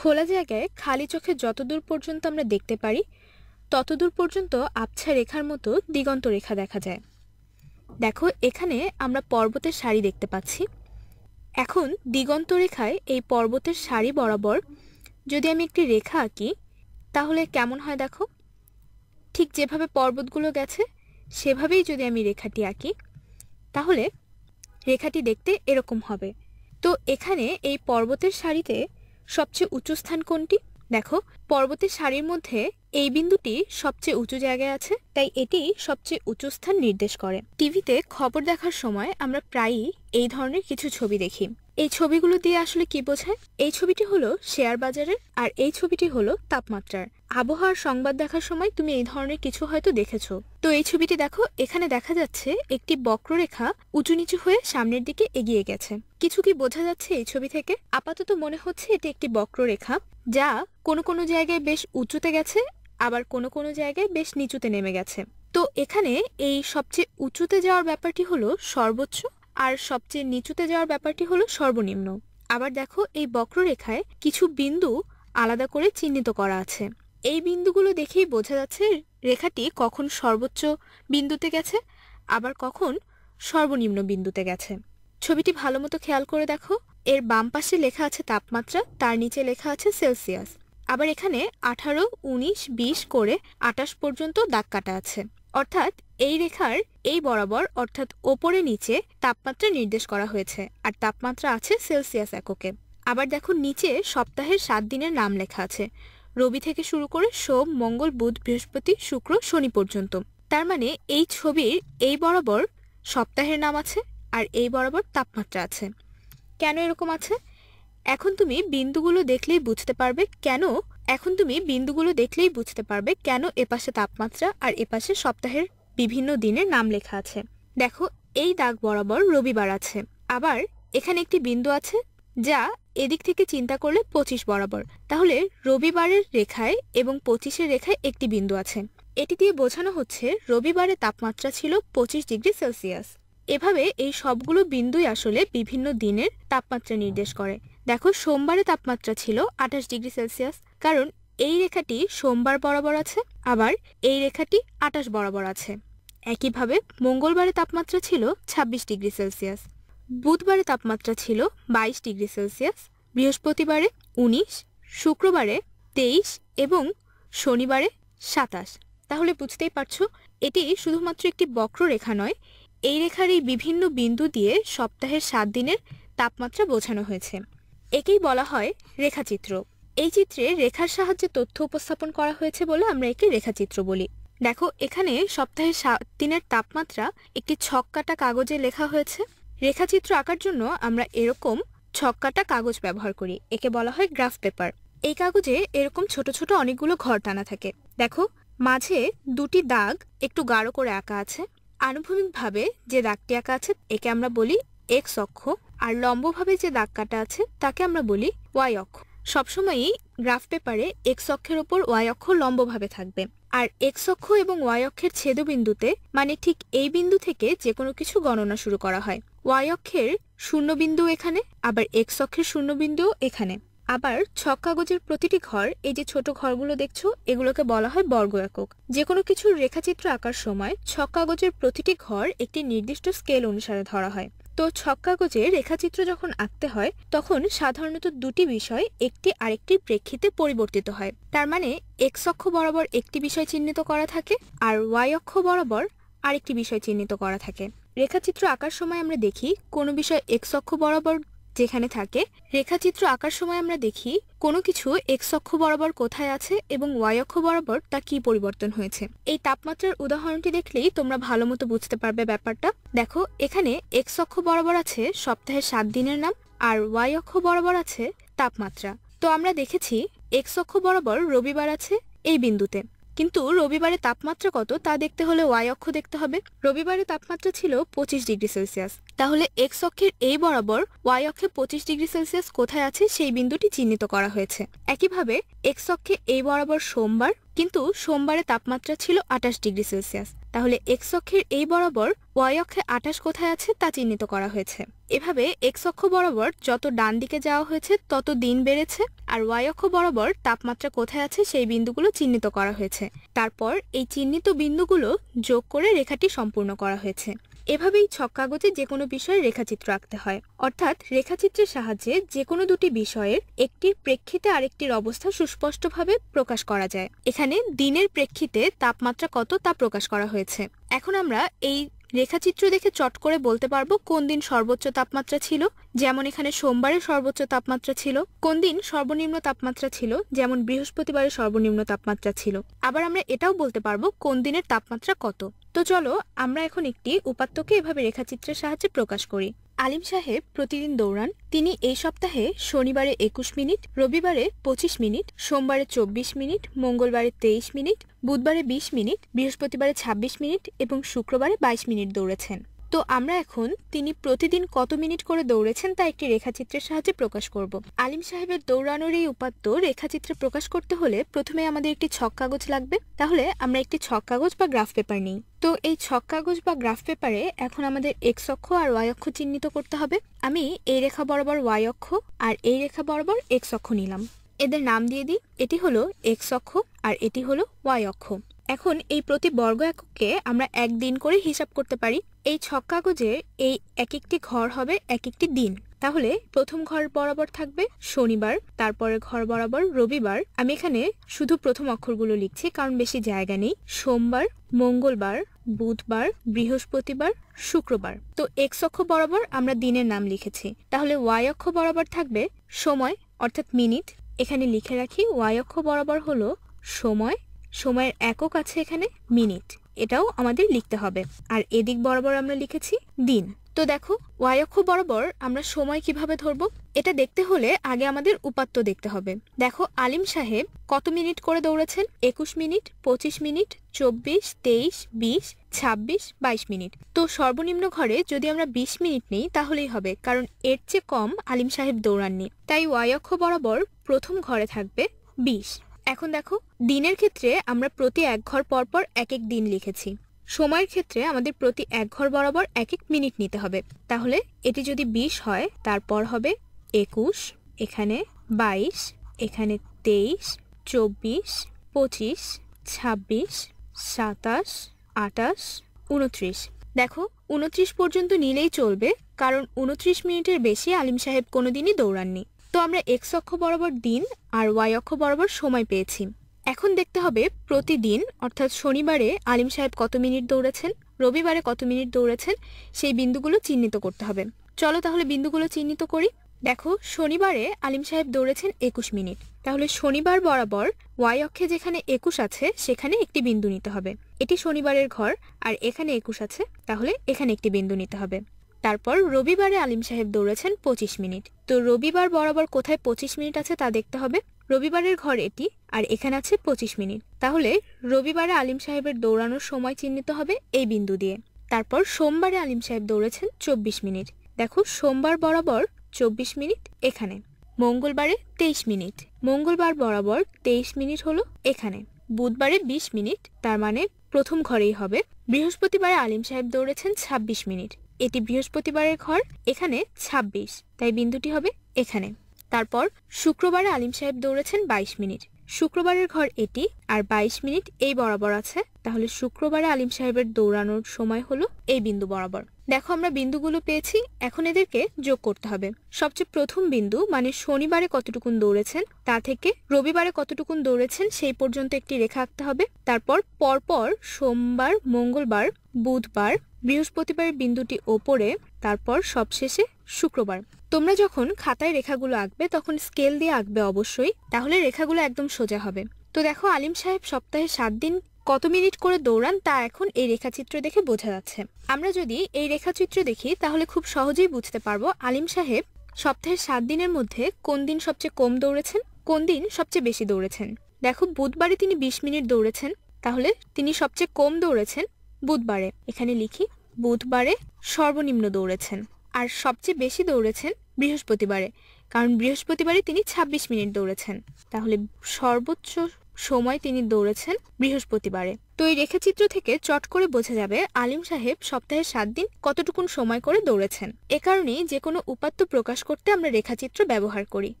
খোলা জায়গায় খালি চোখে যতদূর পর্যন্ত আমরা দেখতে পারি ততদূর পর্যন্ত আবছা রেখার মতো দিগন্ত রেখা দেখা যায় দেখো এখানে আমরা পর্বতের শাড়ি দেখতে পাচ্ছি এখন দিগন্ত রেখায় এই পর্বতের শাড়ি বরাবর যদি আমি একটি রেখা আঁকি তাহলে কেমন হয় দেখো ঠিক যেভাবে পর্বতগুলো গেছে সেভাবেই যদি আমি রেখাটি আঁকি তাহলে রেখাটি দেখতে এরকম হবে তো এখানে এই পর্বতের শাড়িতে সবচেয়ে উঁচু স্থান কোনটি দেখো পর্বতের সারির মধ্যে এই বিন্দুটি সবচেয়ে উঁচু জায়গায় আছে তাই এটি সবচেয়ে উঁচু স্থান নির্দেশ করে টিভিতে খবর দেখার সময় আমরা প্রায়ই এই ধরনের কিছু ছবি দেখি এই ছবিগুলো দিয়ে আসলে কি বোঝায় এই ছবিটি হলো শেয়ার বাজারের আর এই ছবিটি হলো তাপমাত্রার আবহাওয়ার সংবাদ দেখার সময় তুমি এই ধরনের কিছু হয়তো দেখেছো তো এই ছবিটি দেখো এখানে দেখা যাচ্ছে একটি বক্ররেখা উঁচু নিচু হয়ে সামনের দিকে এগিয়ে গেছে কিছু কি বোঝা যাচ্ছে এই ছবি থেকে আপাতত মনে হচ্ছে এটি একটি বক্ররেখা যা কোনো কোনো জায়গায় বেশ উঁচুতে গেছে আবার কোনো কোনো জায়গায় বেশ নিচুতে নেমে গেছে তো এখানে এই সবচেয়ে উঁচুতে যাওয়ার ব্যাপারটি হলো সর্বোচ্চ আর সবচেয়ে নিচুতে যাওয়ার ব্যাপারটি হলো সর্বনিম্ন আবার দেখো এই বক্ররেখায় কিছু বিন্দু আলাদা করে চিহ্নিত করা আছে এই বিন্দুগুলো দেখেই বোঝা যাচ্ছে রেখাটি কখন সর্বোচ্চ বিন্দুতে গেছে আবার কখন সর্বনিম্ন বিন্দুতে গেছে ছবিটি ভালো মতো খেয়াল করে দেখো এর বাম পাশে লেখা আছে তাপমাত্রা তার নিচে লেখা আছে সেলসিয়াস আবার এখানে আঠারো উনিশ বিশ করে আটাশ পর্যন্ত দাগ কাটা আছে অর্থাৎ এই রেখার এই বরাবর অর্থাৎ ওপরে নিচে তাপমাত্রা নির্দেশ করা হয়েছে আর তাপমাত্রা আছে সেলসিয়াস এককে আবার দেখো নিচে সপ্তাহের সাত দিনের নাম লেখা আছে রবি থেকে শুরু করে সোম মঙ্গল বুধ বৃহস্পতি শুক্র শনি পর্যন্ত তার মানে এই ছবির এই বরাবর সপ্তাহের নাম আছে আর এই বরাবর তাপমাত্রা আছে কেন এরকম আছে এখন তুমি বিন্দুগুলো দেখলেই বুঝতে পারবে কেন এখন তুমি বিন্দুগুলো দেখলেই বুঝতে পারবে কেন এপাশে তাপমাত্রা আর এপাশে সপ্তাহের বিভিন্ন দিনের নাম লেখা আছে দেখো এই দাগ বরাবর রবিবার আছে আবার এখানে একটি বিন্দু আছে যা এদিক থেকে চিন্তা করলে পঁচিশ বরাবর তাহলে রবিবারের রেখায় এবং পঁচিশের রেখায় একটি বিন্দু আছে এটি দিয়ে বোঝানো হচ্ছে রবিবারে তাপমাত্রা ছিল পঁচিশ ডিগ্রি সেলসিয়াস এভাবে এই সবগুলো বিন্দুই আসলে বিভিন্ন দিনের তাপমাত্রা নির্দেশ করে দেখো সোমবারে তাপমাত্রা ছিল আঠাশ ডিগ্রি সেলসিয়াস কারণ এই রেখাটি সোমবার বরাবর আছে আবার এই রেখাটি আঠাশ বরাবর আছে একইভাবে মঙ্গলবারে তাপমাত্রা ছিল ২৬ ডিগ্রি সেলসিয়াস বুধবারে তাপমাত্রা ছিল ২২ ডিগ্রি সেলসিয়াস বৃহস্পতিবারে ১৯ শুক্রবারে ২৩ এবং শনিবারে ২৭ তাহলে বুঝতেই পারছো এটি শুধুমাত্র একটি বক্ররেখা নয় এই রেখার এই বিভিন্ন বিন্দু দিয়ে সপ্তাহের সাত দিনের তাপমাত্রা বোঝানো হয়েছে একেই বলা হয় রেখাচিত্র এই চিত্রে রেখার সাহায্যে তথ্য উপস্থাপন করা হয়েছে বলে আমরা একে রেখাচিত্র বলি দেখো এখানে সপ্তাহে দিনের তাপমাত্রা একটি ছক কাটা কাগজে লেখা হয়েছে রেখাচিত্র আঁকার জন্য আমরা এরকম ছক কাটা কাগজ ব্যবহার করি একে বলা হয় গ্রাফ পেপার এই কাগজে এরকম ছোট ছোট অনেকগুলো ঘর টানা থাকে দেখো মাঝে দুটি দাগ একটু গাঢ় করে আঁকা আছে আনুভূমিকভাবে যে দাগটি আঁকা আছে একে আমরা বলি এক্স অক্ষ আর লম্বভাবে যে দাগ কাটা আছে তাকে আমরা বলি ওয়াই অক্ষ সবসময়ই গ্রাফ পেপারে এক্স অক্ষের ওপর ওয়াই অক্ষ লম্বভাবে থাকবে আর এক্স অক্ষ এবং ওয়াই অক্ষের ছেদবিন্দুতে মানে ঠিক এই বিন্দু থেকে যে কোনো কিছু গণনা শুরু করা হয় ওয়াই অক্ষের বিন্দু এখানে আবার এক্স অক্ষের বিন্দুও এখানে আবার ছক কাগজের প্রতিটি ঘর এই যে ছোট ঘরগুলো দেখছো এগুলোকে বলা হয় বর্গ একক যে কোনো কিছুর রেখাচিত্র আঁকার সময় ছক কাগজের প্রতিটি ঘর একটি নির্দিষ্ট স্কেল অনুসারে ধরা হয় তো ছক কাগজে রেখাচিত্র যখন আঁকতে হয় তখন সাধারণত দুটি বিষয় একটি আরেকটির প্রেক্ষিতে পরিবর্তিত হয় তার মানে এক্স অক্ষ বরাবর একটি বিষয় চিহ্নিত করা থাকে আর ওয়াই অক্ষ বরাবর আরেকটি বিষয় চিহ্নিত করা থাকে রেখাচিত্র আঁকার সময় আমরা দেখি কোনো বিষয় এক্স অক্ষ বরাবর যেখানে থাকে রেখাচিত্র আঁকার সময় আমরা দেখি কোনো কিছু এক্স অক্ষ বরাবর কোথায় আছে এবং ওয়াই অক্ষ বরাবর তা কি পরিবর্তন হয়েছে এই তাপমাত্রার উদাহরণটি দেখলেই তোমরা ভালো মতো বুঝতে পারবে ব্যাপারটা দেখো এখানে এক্স অক্ষ বরাবর আছে সপ্তাহের সাত দিনের নাম আর ওয়াই অক্ষ বরাবর আছে তাপমাত্রা তো আমরা দেখেছি এক্স অক্ষ বরাবর রবিবার আছে এই বিন্দুতে কিন্তু রবিবারে তাপমাত্রা কত তা দেখতে হলে ওয়াই অক্ষ দেখতে হবে রবিবারে তাপমাত্রা ছিল পঁচিশ ডিগ্রি সেলসিয়াস তাহলে এক্স অক্ষের এই বরাবর ওয়াই অক্ষে পঁচিশ ডিগ্রি সেলসিয়াস কোথায় আছে সেই বিন্দুটি চিহ্নিত করা হয়েছে একইভাবে এক্স অক্ষে এই বরাবর সোমবার কিন্তু সোমবারে তাপমাত্রা ছিল আটাশ ডিগ্রি সেলসিয়াস তাহলে এক্স অক্ষের এই বরাবর ওয়াই অক্ষে আঠাশ কোথায় আছে তা চিহ্নিত করা হয়েছে এভাবে এক্স অক্ষ বরাবর যত ডান দিকে যাওয়া হয়েছে তত দিন বেড়েছে আর ওয়াই অক্ষ বরাবর তাপমাত্রা কোথায় আছে সেই বিন্দুগুলো চিহ্নিত করা হয়েছে তারপর এই চিহ্নিত বিন্দুগুলো যোগ করে রেখাটি সম্পূর্ণ করা হয়েছে এভাবেই ছক কাগজে যে কোনো বিষয়ের রেখাচিত্র আঁকতে হয় অর্থাৎ রেখাচিত্রের সাহায্যে যে কোনো দুটি বিষয়ের একটির প্রেক্ষিতে আরেকটির অবস্থা সুস্পষ্টভাবে প্রকাশ করা যায় এখানে দিনের প্রেক্ষিতে তাপমাত্রা কত তা প্রকাশ করা হয়েছে এখন আমরা এই রেখাচিত্র দেখে চট করে বলতে পারবো কোন দিন সর্বোচ্চ তাপমাত্রা ছিল যেমন এখানে সোমবারে সর্বোচ্চ তাপমাত্রা ছিল কোন দিন সর্বনিম্ন তাপমাত্রা ছিল যেমন বৃহস্পতিবারে সর্বনিম্ন তাপমাত্রা ছিল আবার আমরা এটাও বলতে পারবো কোন দিনের তাপমাত্রা কত তো চলো আমরা এখন একটি উপাত্তকে এভাবে রেখাচিত্রের সাহায্যে প্রকাশ করি আলিম সাহেব প্রতিদিন দৌড়ান তিনি এই সপ্তাহে শনিবারে একুশ মিনিট রবিবারে পঁচিশ মিনিট সোমবারে চব্বিশ মিনিট মঙ্গলবারে তেইশ মিনিট বুধবারে বিশ মিনিট বৃহস্পতিবারে ২৬ মিনিট এবং শুক্রবারে বাইশ মিনিট দৌড়েছেন তো আমরা এখন তিনি প্রতিদিন কত মিনিট করে দৌড়েছেন তা একটি রেখাচিত্রের সাহায্যে প্রকাশ করব আলিম সাহেবের দৌড়ানোর এই উপাত্ত রেখাচিত্রে প্রকাশ করতে হলে প্রথমে আমাদের একটি ছক কাগজ লাগবে তাহলে আমরা একটি ছক কাগজ বা গ্রাফ পেপার নিই তো এই ছক কাগজ বা গ্রাফ পেপারে এখন আমাদের এক্স অক্ষ আর ওয়াই অক্ষ চিহ্নিত করতে হবে আমি এই রেখা বরাবর ওয়াই অক্ষ আর এই রেখা বরাবর এক্স অক্ষ নিলাম এদের নাম দিয়ে দিই এটি হলো এক্স অক্ষ আর এটি হলো ওয়াই অক্ষ এখন এই প্রতি বর্গ এককে আমরা একদিন করে হিসাব করতে পারি এই ছক কাগজে এই এক একটি ঘর হবে এক একটি দিন তাহলে প্রথম ঘর বরাবর থাকবে শনিবার তারপরে ঘর বরাবর রবিবার আমি এখানে শুধু প্রথম অক্ষরগুলো লিখছি কারণ বেশি জায়গা নেই সোমবার মঙ্গলবার বুধবার বৃহস্পতিবার শুক্রবার তো এক্স অক্ষ বরাবর আমরা দিনের নাম লিখেছি তাহলে ওয়াই অক্ষ বরাবর থাকবে সময় অর্থাৎ মিনিট এখানে লিখে রাখি ওয়াই অক্ষ বরাবর হলো সময় সময়ের একক আছে এখানে মিনিট এটাও আমাদের লিখতে হবে আর এদিক বরাবর আমরা লিখেছি দিন তো দেখো ওয়াই অক্ষ বরাবর আমরা সময় কিভাবে ধরবো এটা দেখতে হলে আগে আমাদের উপাত্ত দেখতে হবে দেখো আলিম সাহেব কত মিনিট করে দৌড়েছেন একুশ মিনিট পঁচিশ মিনিট চব্বিশ তেইশ বিশ ছাব্বিশ বাইশ মিনিট তো সর্বনিম্ন ঘরে যদি আমরা বিশ মিনিট নেই তাহলেই হবে কারণ এর চেয়ে কম আলিম সাহেব দৌড়াননি তাই ওয়াই অক্ষ বরাবর প্রথম ঘরে থাকবে বিশ এখন দেখো দিনের ক্ষেত্রে আমরা প্রতি এক ঘর পরপর এক এক দিন লিখেছি সময়ের ক্ষেত্রে আমাদের প্রতি এক ঘর বরাবর এক এক মিনিট নিতে হবে তাহলে এটি যদি বিশ হয় তারপর হবে একুশ এখানে বাইশ এখানে তেইশ চব্বিশ পঁচিশ ছাব্বিশ সাতাশ আটাশ উনত্রিশ দেখো উনত্রিশ পর্যন্ত নিলেই চলবে কারণ উনত্রিশ মিনিটের বেশি আলিম সাহেব কোনোদিনই দৌড়াননি তো আমরা এক্স অক্ষ বরাবর দিন আর ওয়াই অক্ষ বরাবর সময় পেয়েছি এখন দেখতে হবে প্রতিদিন অর্থাৎ শনিবারে আলিম সাহেব কত মিনিট দৌড়েছেন রবিবারে কত মিনিট দৌড়েছেন সেই বিন্দুগুলো চিহ্নিত করতে হবে চলো তাহলে বিন্দুগুলো চিহ্নিত করি দেখো শনিবারে আলিম সাহেব দৌড়েছেন একুশ মিনিট তাহলে শনিবার বরাবর ওয়াই অক্ষে যেখানে একুশ আছে সেখানে একটি বিন্দু নিতে হবে এটি শনিবারের ঘর আর এখানে একুশ আছে তাহলে এখানে একটি বিন্দু নিতে হবে তারপর রবিবারে আলিম সাহেব দৌড়েছেন পঁচিশ মিনিট তো রবিবার বরাবর কোথায় পঁচিশ মিনিট আছে তা দেখতে হবে রবিবারের ঘর এটি আর এখানে আছে পঁচিশ মিনিট তাহলে রবিবারে আলিম সাহেবের দৌড়ানোর সময় চিহ্নিত হবে এই বিন্দু দিয়ে তারপর সোমবারে আলিম সাহেব দৌড়েছেন চব্বিশ মিনিট দেখো সোমবার বরাবর চব্বিশ মিনিট এখানে মঙ্গলবারে তেইশ মিনিট মঙ্গলবার বরাবর তেইশ মিনিট হলো এখানে বুধবারে বিশ মিনিট তার মানে প্রথম ঘরেই হবে বৃহস্পতিবারে আলিম সাহেব দৌড়েছেন ২৬ মিনিট এটি বৃহস্পতিবারের ঘর এখানে ২৬ তাই বিন্দুটি হবে এখানে তারপর শুক্রবারে আলিম সাহেব দৌড়েছেন ২২ মিনিট শুক্রবারের ঘর এটি আর ২২ মিনিট এই বরাবর আছে তাহলে শুক্রবারে আলিম সাহেবের দৌড়ানোর সময় হলো এই বিন্দু বরাবর দেখো আমরা বিন্দুগুলো পেয়েছি এখন এদেরকে যোগ করতে হবে সবচেয়ে প্রথম বিন্দু মানে শনিবারে কতটুকুন দৌড়েছেন তা থেকে রবিবারে কতটুকুন দৌড়েছেন সেই পর্যন্ত একটি রেখা আঁকতে হবে তারপর পরপর সোমবার মঙ্গলবার বুধবার বৃহস্পতিবার বিন্দুটি ওপরে তারপর সবশেষে শুক্রবার তোমরা যখন খাতায় রেখাগুলো আঁকবে তখন স্কেল দিয়ে আঁকবে অবশ্যই তাহলে রেখাগুলো একদম সোজা হবে তো দেখো আলিম সাহেব সপ্তাহে সাত দিন কত মিনিট করে দৌড়ান তা এখন এই রেখাচিত্র দেখে বোঝা যাচ্ছে আমরা যদি এই রেখাচিত্র দেখি তাহলে খুব সহজেই বুঝতে পারবো আলিম সাহেব সপ্তাহের সাত দিনের মধ্যে কোন দিন সবচেয়ে কম দৌড়েছেন কোন দিন সবচেয়ে বেশি দৌড়েছেন দেখো বুধবারে তিনি ২০ মিনিট দৌড়েছেন তাহলে তিনি সবচেয়ে কম দৌড়েছেন বুধবারে এখানে লিখি বুধবারে সর্বনিম্ন দৌড়েছেন আর সবচেয়ে বেশি দৌড়েছেন বৃহস্পতিবারে কারণ বৃহস্পতিবারে তিনি ২৬ মিনিট দৌড়েছেন তাহলে সর্বোচ্চ সময় তিনি দৌড়েছেন বৃহস্পতিবারে তো এই রেখাচিত্র থেকে চট করে বোঝা যাবে আলিম সাহেব সপ্তাহে সাত দিন কতটুকুন সময় করে দৌড়েছেন এ কারণেই যে কোনো উপাত্ত প্রকাশ করতে আমরা রেখাচিত্র ব্যবহার করি